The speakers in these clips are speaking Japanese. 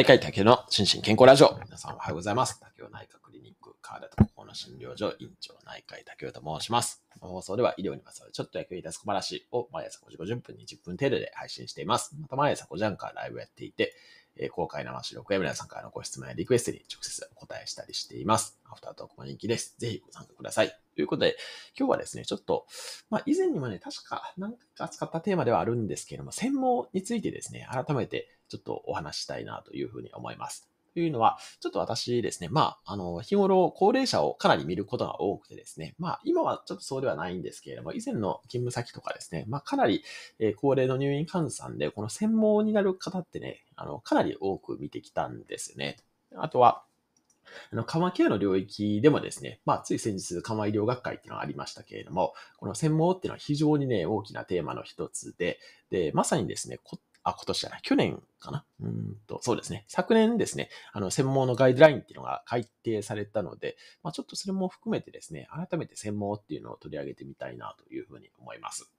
内科医竹の心身健康ラジオ。皆さんおはようございます。竹雄内科クリニック、川田とこの診療所、院長内科医竹雄と申します。この放送では医療にまつわるちょっと役に立つ小話を毎朝5時50分、20分程度で配信しています。また毎朝5時半からライブやっていて、え公開生収録や皆さんからのご質問やリクエストに直接お答えしたりしています。アフタートークも人気です。ぜひご参加ください。ということで、今日はですね、ちょっと、まあ、以前にもね、確か何回か扱ったテーマではあるんですけれども、専門についてですね、改めてちょっとお話したいなというふうに思います。というのは、ちょっと私ですね、まあ、あの、日頃、高齢者をかなり見ることが多くてですね、まあ、今はちょっとそうではないんですけれども、以前の勤務先とかですね、まあ、かなり、え高齢の入院患者さんで、この専門になる方ってね、あの、かなり多く見てきたんですよね。あとは、あの、緩和ケアの領域でもですね、まあ、つい先日、緩和医療学会っていうのがありましたけれども、この専門っていうのは非常にね、大きなテーマの一つで、で、まさにですね、あ、今年じゃない、去年かなうんと、そうですね。昨年ですね、あの、専門のガイドラインっていうのが改定されたので、まあ、ちょっとそれも含めてですね、改めて専門っていうのを取り上げてみたいなというふうに思います。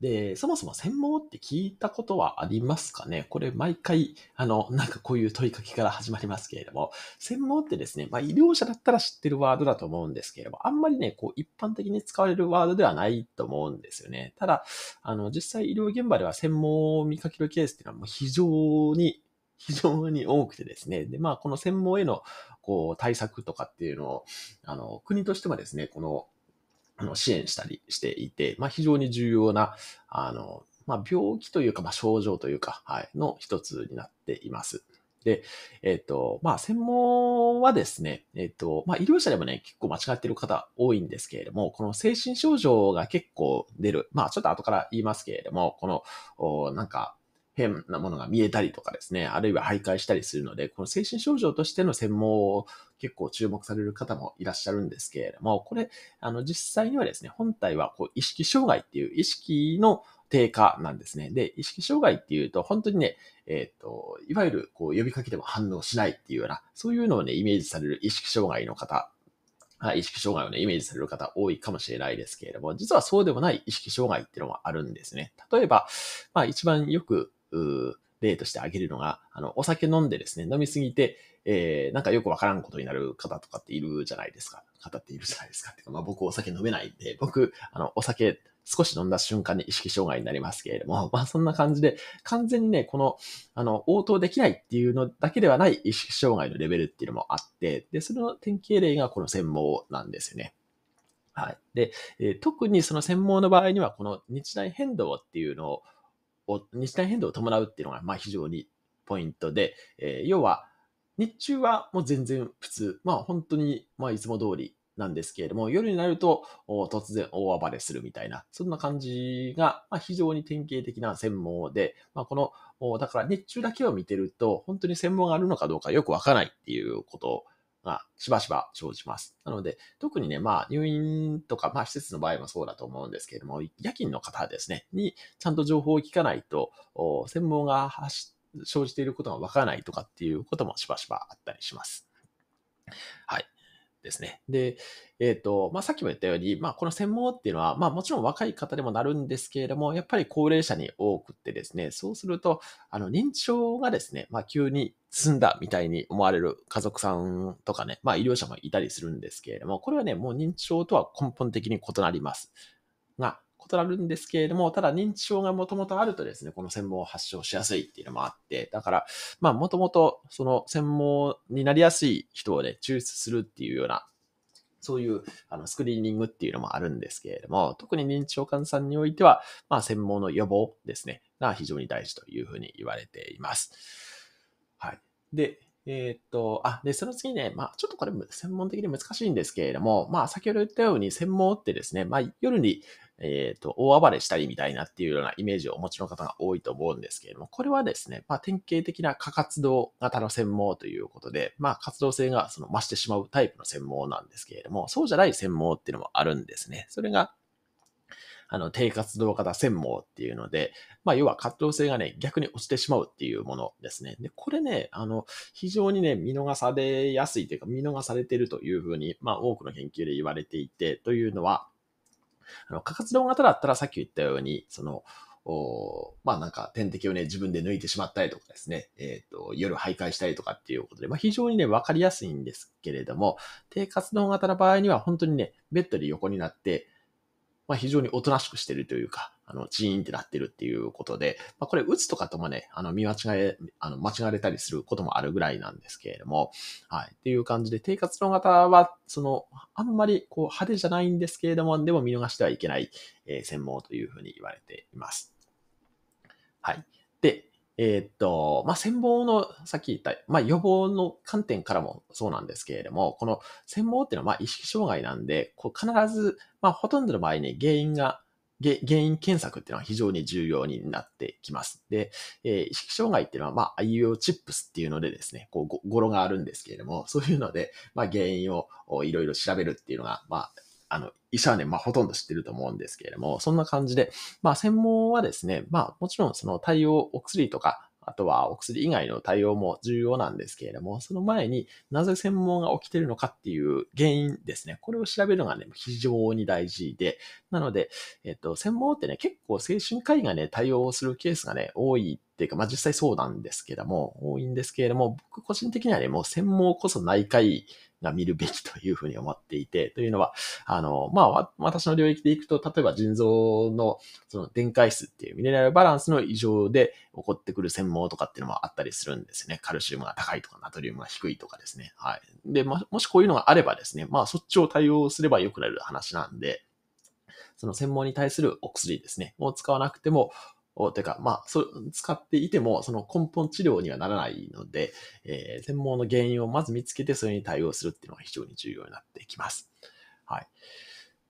で、そもそも専門って聞いたことはありますかねこれ毎回、あの、なんかこういう問いかけから始まりますけれども、専門ってですね、まあ医療者だったら知ってるワードだと思うんですけれども、あんまりね、こう一般的に使われるワードではないと思うんですよね。ただ、あの、実際医療現場では専門を見かけるケースっていうのはもう非常に非常に多くてですね。で、まあ、この専門への、こう、対策とかっていうのを、あの、国としてもですね、この、あの支援したりしていて、まあ、非常に重要な、あの、まあ、病気というか、まあ、症状というか、はい、の一つになっています。で、えっ、ー、と、まあ、専門はですね、えっ、ー、と、まあ、医療者でもね、結構間違ってる方多いんですけれども、この精神症状が結構出る、まあ、ちょっと後から言いますけれども、この、おなんか、変なものが見えたりとかですね、あるいは徘徊したりするので、この精神症状としての専門結構注目される方もいらっしゃるんですけれども、これ、あの、実際にはですね、本体はこう意識障害っていう意識の低下なんですね。で、意識障害っていうと、本当にね、えっ、ー、と、いわゆるこう呼びかけても反応しないっていうような、そういうのをね、イメージされる意識障害の方意識障害をね、イメージされる方多いかもしれないですけれども、実はそうでもない意識障害っていうのもあるんですね。例えば、まあ一番よく、例として挙げるのが、あの、お酒飲んでですね、飲みすぎて、えー、なんかよくわからんことになる方とかっているじゃないですか。方っているじゃないですか。ってか、まあ僕お酒飲めないんで、僕、あの、お酒少し飲んだ瞬間に意識障害になりますけれども、まあそんな感じで、完全にね、この、あの、応答できないっていうのだけではない意識障害のレベルっていうのもあって、で、その典型例がこの専門なんですよね。はい。で、えー、特にその専門の場合には、この日大変動っていうのを、日体変動を伴うっていうのが、まあ非常にポイントで、えー、要は、日中はもう全然普通。まあ本当に、まあいつも通りなんですけれども、夜になると突然大暴れするみたいな、そんな感じが、まあ、非常に典型的な専門で、まあ、この、だから日中だけを見てると、本当に専門があるのかどうかよくわからないっていうことがしばしば生じます。なので、特にね、まあ、入院とか、まあ、施設の場合もそうだと思うんですけれども、夜勤の方ですね、にちゃんと情報を聞かないと、専門が生じていることがわからないとかっていうこともしばしばあったりします。はい。ですね。で、えっ、ー、と、まあ、さっきも言ったように、まあ、この専門っていうのは、まあ、もちろん若い方でもなるんですけれども、やっぱり高齢者に多くってですね、そうすると、あの、認知症がですね、まあ、急に進んだみたいに思われる家族さんとかね、まあ、医療者もいたりするんですけれども、これはね、もう認知症とは根本的に異なります。が、異なるんですけれども、ただ認知症がもともとあるとですね、この専門を発症しやすいっていうのもあって、だから、まあもともとその専門になりやすい人をね、抽出するっていうようなそういうあのスクリーニングっていうのもあるんですけれども、特に認知症患者さんにおいては、まあ、専門の予防ですね、が非常に大事というふうに言われています。はい。で、えー、っと、あ、で、その次ね、まあ、ちょっとこれ、専門的に難しいんですけれども、まあ、先ほど言ったように、専門ってですね、まあ、夜に、えっ、ー、と、大暴れしたりみたいなっていうようなイメージをお持ちの方が多いと思うんですけれども、これはですね、まあ、典型的な過活動型の専門ということで、まあ、活動性がその増してしまうタイプの専門なんですけれども、そうじゃない専門っていうのもあるんですね。それが、あの、低活動型専門っていうので、まあ、要は活動性がね、逆に落ちてしまうっていうものですね。で、これね、あの、非常にね、見逃されやすいというか、見逃されてるというふうに、まあ、多くの研究で言われていて、というのは、あの、過活動型だったらさっき言ったように、その、おまあなんか点滴をね、自分で抜いてしまったりとかですね、えっ、ー、と、夜徘徊したりとかっていうことで、まあ非常にね、わかりやすいんですけれども、低活動型の場合には本当にね、ベッドで横になって、まあ、非常におとなしくしてるというか、あの、ジーンってなってるっていうことで、まあ、これ、打つとかともね、あの、見間違え、あの、間違われたりすることもあるぐらいなんですけれども、はい。っていう感じで、低活動型は、その、あんまり、こう、派手じゃないんですけれども、でも見逃してはいけない、えー、専門というふうに言われています。はい。えー、っと、まあ、潜望の、さっき言った、まあ、予防の観点からもそうなんですけれども、この潜望っていうのは、ま、意識障害なんで、こう必ず、まあ、ほとんどの場合に原因が、原因検索っていうのは非常に重要になってきます。で、えー、意識障害っていうのは、まあ、IUO チップスっていうのでですね、こう、語呂があるんですけれども、そういうので、まあ、原因をいろいろ調べるっていうのが、まあ、あの、医者はね、まあ、ほとんど知ってると思うんですけれども、そんな感じで、まあ、専門はですね、まあ、もちろんその対応、お薬とか、あとはお薬以外の対応も重要なんですけれども、その前になぜ専門が起きてるのかっていう原因ですね。これを調べるのがね、非常に大事で。なので、えっと、専門ってね、結構精神科医がね、対応するケースがね、多いっていうか、まあ実際そうなんですけども、多いんですけれども、僕個人的にはね、もう専門こそ内科医が見るべきというふうに思っていて、というのは、あの、まあ、私の領域でいくと、例えば腎臓のその電解質っていうミネラルバランスの異常で起こってくる専門とかっていうのもあったりするんですね。カルシウムが高いとか、ナトリウムが低いとかですね。はい。で、まもしこういうのがあればですね、まあ、そっちを対応すれば良くなる話なんで、その専門に対するお薬ですね、を使わなくても、を、というか、まあ、そ使っていても、その根本治療にはならないので、えー、専門の原因をまず見つけて、それに対応するっていうのが非常に重要になってきます。はい。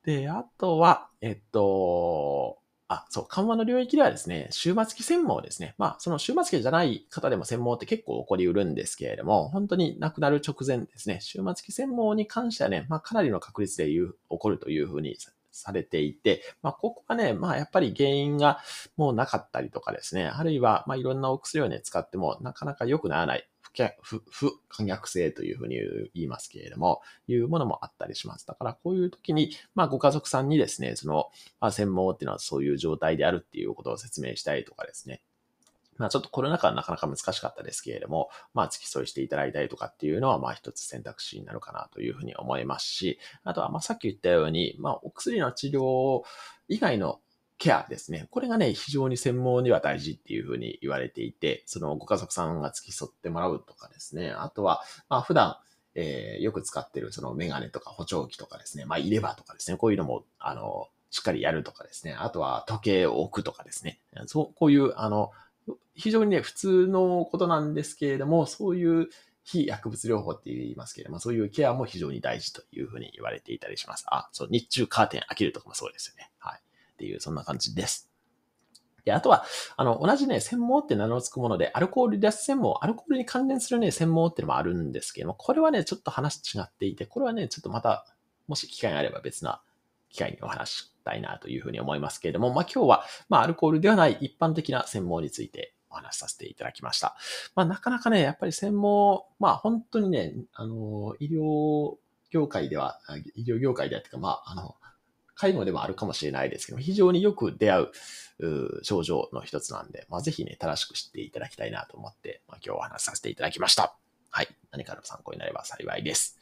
で、あとは、えっと、あ、そう、緩和の領域ではですね、終末期専門ですね。まあ、その終末期じゃない方でも専門って結構起こりうるんですけれども、本当に亡くなる直前ですね、終末期専門に関してはね、まあ、かなりの確率で起こるというふうにされていて、まあ、ここはね、まあ、やっぱり原因がもうなかったりとかですね、あるいは、まあ、いろんなお薬をね、使ってもなかなか良くならない。不、不可逆性というふうに言いますけれども、いうものもあったりします。だから、こういう時に、まあ、ご家族さんにですね、その、まあ、専門っていうのはそういう状態であるっていうことを説明したりとかですね、まあちょっとコロナ禍はなかなか難しかったですけれども、まあ付き添いしていただいたりとかっていうのは、まあ一つ選択肢になるかなというふうに思いますし、あとはまあさっき言ったように、まあお薬の治療以外のケアですね。これがね、非常に専門には大事っていうふうに言われていて、そのご家族さんが付き添ってもらうとかですね。あとは、まあ普段、えー、よく使ってるそのメガネとか補聴器とかですね。まあ入れ歯とかですね。こういうのも、あの、しっかりやるとかですね。あとは時計を置くとかですね。そう、こういう、あの、非常にね、普通のことなんですけれども、そういう非薬物療法って言いますけれども、そういうケアも非常に大事というふうに言われていたりします。あ、そう、日中カーテン開けるとかもそうですよね。はい。っていう、そんな感じです。で、あとは、あの、同じね、専門って名の付くもので、アルコール脱専門、アルコールに関連するね、専門っていうのもあるんですけども、これはね、ちょっと話違っていて、これはね、ちょっとまた、もし機会があれば別な機会にお話したいなというふうに思いますけれども、まあ、今日は、まあ、アルコールではない一般的な専門についてお話しさせていただきました。まあ、なかなかね、やっぱり専門、まあ、本当にね、あの、医療業界では、医療業界ではっていうか、まあ、あの、介護でもあるかもしれないですけど、非常によく出会う症状の一つなんで、まあ、ぜひね、正しく知っていただきたいなと思って、まあ、今日お話しさせていただきました。はい。何かの参考になれば幸いです。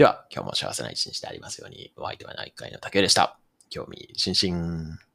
では、今日も幸せな一日でありますように、お相手は内科医の竹でした。興味津々。